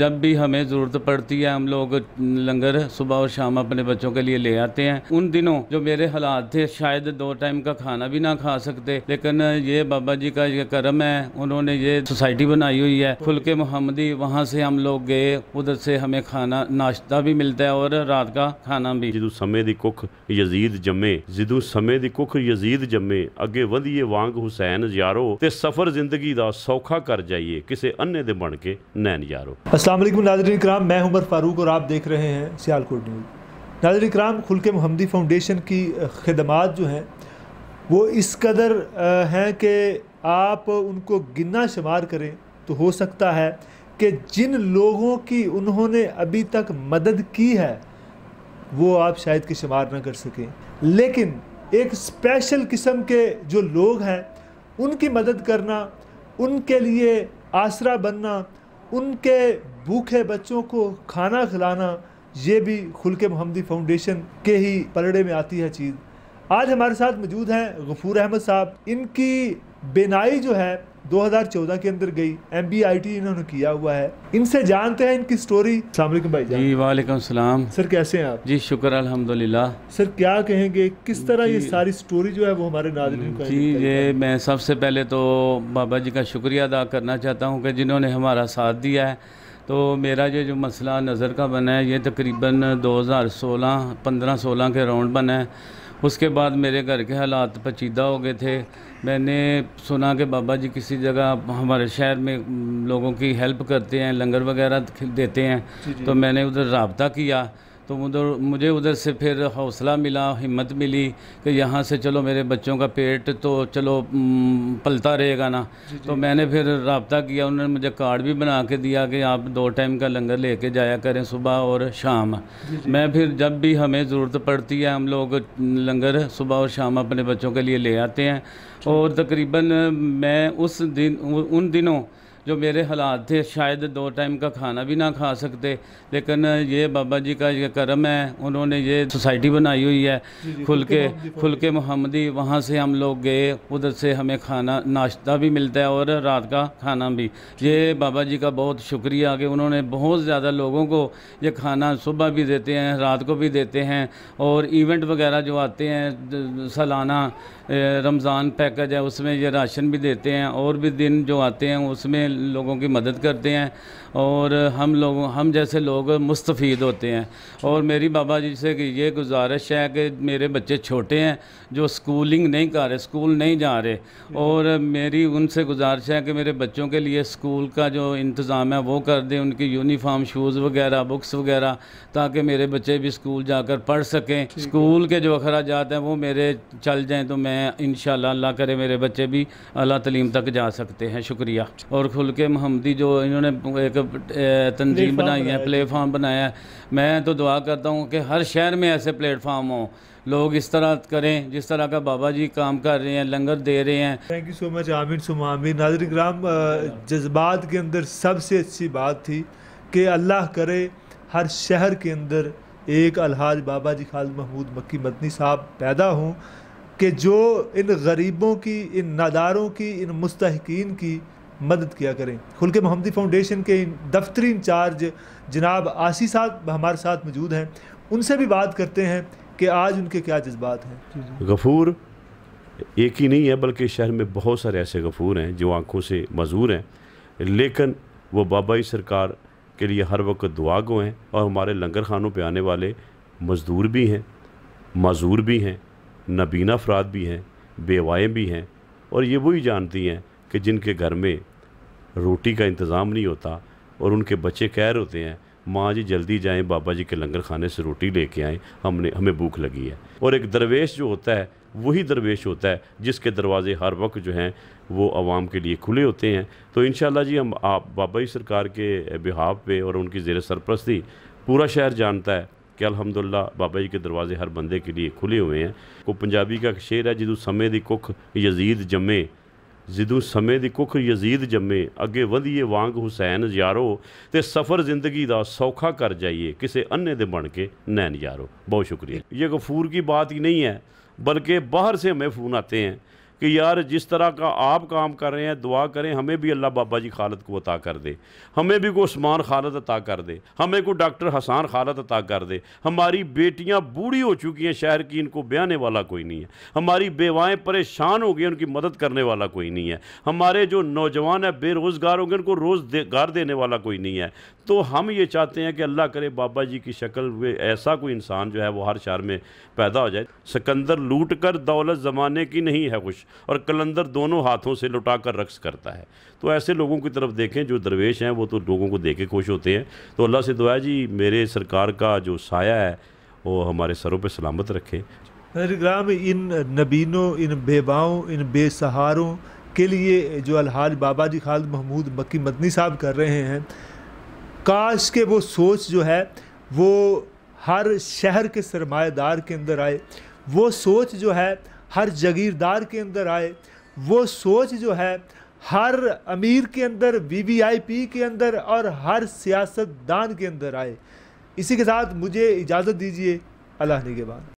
जब भी हमें ज़रूरत पड़ती है हम लोग लंगर सुबह और शाम अपने बच्चों के लिए ले आते हैं उन दिनों जो मेरे हालात थे शायद दो टाइम का खाना भी ना खा सकते लेकिन ये बाबा जी का ये कर्म है उन्होंने ये सोसाइटी बनाई हुई है खुल के मोहम्मदी वहाँ से हम लोग गए उधर से हमें खाना नाश्ता भी मिलता है और रात का खाना भी जिदू समय दी कुख यजीद जमे जिदू समय दी कुख यजीद जमे अगे वधिए वांग हुसैन यारो ते सफर जिंदगी का सौखा कर जाइए किसी अन्ने दे बन के नैन यारो असलम नाजर कराम मैं उमर फ़ारूक और आप देख रहे हैं सियालकोट न्यूज़ नाजर कराम खुल के महमदी फाउंडेशन की खदमात जो हैं वो इस कदर हैं कि आप उनको गिना शुमार करें तो हो सकता है कि जिन लोगों की उन्होंने अभी तक मदद की है वो आप शायद के शुमार ना कर सकें लेकिन एक स्पेशल किस्म के जो लोग हैं उनकी मदद करना उनके लिए आसरा बनना उनके भूखे बच्चों को खाना खिलाना ये भी खुल के मोहम्मदी फाउंडेशन के ही पलड़े में आती है चीज़ आज हमारे साथ मौजूद हैं गफूर अहमद साहब इनकी बेनाई जो है 2014 के अंदर गई एम बी आई टी इन्होंने किया हुआ है इनसे जानते हैं इनकी स्टोरी भाई जी वालेकुम सलाम सर कैसे हैं आप जी शुक्र अल्हम्दुलिल्लाह सर क्या कहेंगे किस तरह ये सारी स्टोरी जो है वो हमारे नादरिन जी, जी ये मैं सबसे पहले तो बाबा जी का शुक्रिया अदा करना चाहता हूँ कि जिन्होंने हमारा साथ दिया है तो मेरा ये जो मसला नज़र का बना है ये तकरीबन सोलह पंद्रह सोलह के राउंड बना है उसके बाद मेरे घर के हालात पचीदा हो गए थे मैंने सुना कि बाबा जी किसी जगह हमारे शहर में लोगों की हेल्प करते हैं लंगर वगैरह देते हैं तो मैंने उधर रबता किया तो उधर मुझे उधर से फिर हौसला मिला हिम्मत मिली कि यहाँ से चलो मेरे बच्चों का पेट तो चलो पलता रहेगा ना जी तो मैंने फिर रबता किया उन्होंने मुझे कार्ड भी बना के दिया कि आप दो टाइम का लंगर लेके जाया करें सुबह और शाम जी मैं फिर जब भी हमें ज़रूरत पड़ती है हम लोग लंगर सुबह और शाम अपने बच्चों के लिए ले आते हैं और तकरीबन मैं उस दिन उन दिनों जो मेरे हालात थे शायद दो टाइम का खाना भी ना खा सकते लेकिन ये बाबा जी का ये कर्म है उन्होंने ये सोसाइटी बनाई हुई है खुल के खुल के मोहम्मदी वहाँ से हम लोग गए उधर से हमें खाना नाश्ता भी मिलता है और रात का खाना भी ये बाबा जी का बहुत शुक्रिया कि उन्होंने बहुत ज़्यादा लोगों को ये खाना सुबह भी देते हैं रात को भी देते हैं और इवेंट वगैरह जो आते हैं सालाना रमज़ान पैकेज है उसमें ये राशन भी देते हैं और भी दिन जो आते हैं उसमें लोगों की मदद करते हैं और हम लोग हम जैसे लोग मुस्तफ़ होते हैं और मेरी बाबा जी से कि ये गुजारिश है कि मेरे बच्चे छोटे हैं जो स्कूलिंग नहीं कर रहे स्कूल नहीं जा रहे और मेरी उनसे गुजारिश है कि मेरे बच्चों के लिए स्कूल का जो इंतज़ाम है वो कर दें उनकी यूनिफाम शूज़ वगैरह बुक्स वगैरह ताकि मेरे बच्चे भी स्कूल जाकर पढ़ सकें स्कूल के जो अखराज हैं वो मेरे चल जाएँ तो मैं इन अल्लाह करे मेरे बच्चे भी अला तलीम तक जा सकते हैं शुक्रिया और फुलके महमदी जो इन्होंने एक तंजीम बनाई है प्लेटफार्म बनाया है मैं तो दुआ करता हूँ कि हर शहर में ऐसे प्लेटफार्म हों लोग इस तरह करें जिस तरह का बाबा जी काम कर रहे हैं लंगर दे रहे हैं thank you so much Aamir सुमामी नाजर ग्राम जज्बात के अंदर सबसे अच्छी बात थी कि अल्लाह करे हर शहर के अंदर एक अलहाज बाबा जी खाल महमूद मक्की मदनी साहब पैदा हों कि जो इन गरीबों की इन नदारों की इन मुस्तकिन की मदद किया करें खुल के मोहम्मदी फाउंडेशन के दफ्तरी इंचार्ज जनाब आशी साहब हमारे साथ मौजूद हैं उनसे भी बात करते हैं कि आज उनके क्या जज्बात हैं गफूर एक ही नहीं है बल्कि शहर में बहुत सारे ऐसे गफूर हैं जो आंखों से मजूर हैं लेकिन वो बाबाई सरकार के लिए हर वक्त दुआ गो हैं और हमारे लंगर खानों पर आने वाले मज़दूर भी हैं मज़ूर भी हैं नबीना अफराद भी हैं बेवाएँ भी हैं और ये वही जानती हैं कि जिनके घर में रोटी का इंतज़ाम नहीं होता और उनके बच्चे कह रहे होते हैं माँ जी जल्दी जाएं बाबा जी के लंगर खाने से रोटी लेके आएं हमने हमें भूख लगी है और एक दरवेश जो होता है वही दरवेश होता है जिसके दरवाजे हर वक्त जो हैं वो आवाम के लिए खुले होते हैं तो इन जी हम आप बाबा जी सरकार के बिहाव पे और उनकी जेर सरप्रस्ती पूरा शहर जानता है कि अलहमदुल्ला बाबा जी के दरवाजे हर बंदे के लिए खुले हुए हैं को पंजाबी का शेर है जिदू समय दी कुख यजीद जमे जिदू समय की कुख यजीद जमे अगे वधीए वग हुसैन यारो तो सफ़र जिंदगी का सौखा कर जाइए किसी अन्ने दे बन के नैन यारो बहुत शुक्रिया ये गफूर की बात ही नहीं है बल्कि बाहर से हमें फ़ोन आते हैं कि यार जिस तरह का आप काम कर रहे हैं दुआ करें हमें भी अल्लाह बाबा जी खालत को अता कर दे हमें भी को उस्मान खालत अता कर दे हमें को डॉक्टर हसान खालत अता कर दे हमारी बेटियाँ बूढ़ी हो चुकी हैं शहर की इनको ब्याने वाला कोई नहीं है हमारी बेवाएँ परेशान हो गई उनकी मदद करने वाला कोई नहीं है हमारे जो नौजवान हैं बेरोज़गार हो गए उनको रोज़गार देने वाला कोई नहीं है तो हम ये चाहते हैं कि अल्लाह करे बाबा जी की शक्ल में ऐसा कोई इंसान जो है वो हर शहर में पैदा हो जाए सिकंदर लूट कर दौलत ज़माने की नहीं है खुश और कलंदर दोनों हाथों से लुटा कर रक्स करता है तो ऐसे लोगों की तरफ देखें जो दरवेश हैं वो तो लोगों को देख के खुश होते हैं तो अल्लाह से दुआ जी मेरे सरकार का जो साया है वो हमारे सरों पर सलामत रखे ग्राम इन नबीनों इन बेबाओं इन बेसहारों के लिए जो अलहाज बाबा जी खालद महमूद मक्की मदनी साहब कर रहे हैं काश के वो सोच जो है वो हर शहर के सरमाएदार के अंदर आए वो सोच जो है हर जागीरदार के अंदर आए वो सोच जो है हर अमीर के अंदर वीवीआईपी के अंदर और हर सियासतदान के अंदर आए इसी के साथ मुझे इजाज़त दीजिए अल्लाह के बाद